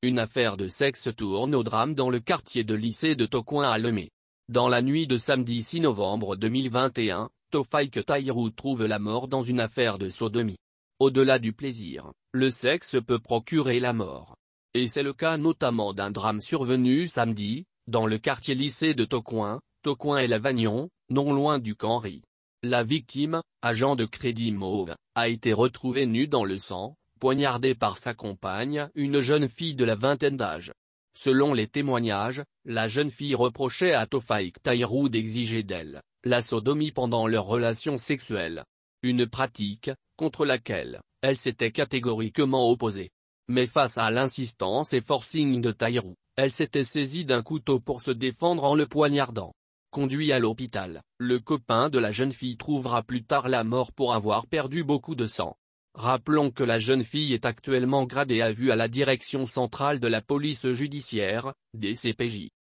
Une affaire de sexe tourne au drame dans le quartier de lycée de Tokoin à Lemé. Dans la nuit de samedi 6 novembre 2021, Tofaïk Taïrou trouve la mort dans une affaire de sodomie. Au-delà du plaisir, le sexe peut procurer la mort. Et c'est le cas notamment d'un drame survenu samedi, dans le quartier lycée de Tocoin, Tokoin et Lavagnon, non loin du Canry. La victime, agent de crédit mauve, a été retrouvée nue dans le sang, poignardé par sa compagne, une jeune fille de la vingtaine d'âge. Selon les témoignages, la jeune fille reprochait à Tofaik Taïrou d'exiger d'elle la sodomie pendant leur relation sexuelle. Une pratique, contre laquelle, elle s'était catégoriquement opposée. Mais face à l'insistance et forcing de Taïrou, elle s'était saisie d'un couteau pour se défendre en le poignardant. Conduit à l'hôpital, le copain de la jeune fille trouvera plus tard la mort pour avoir perdu beaucoup de sang. Rappelons que la jeune fille est actuellement gradée à vue à la direction centrale de la police judiciaire, DCPJ.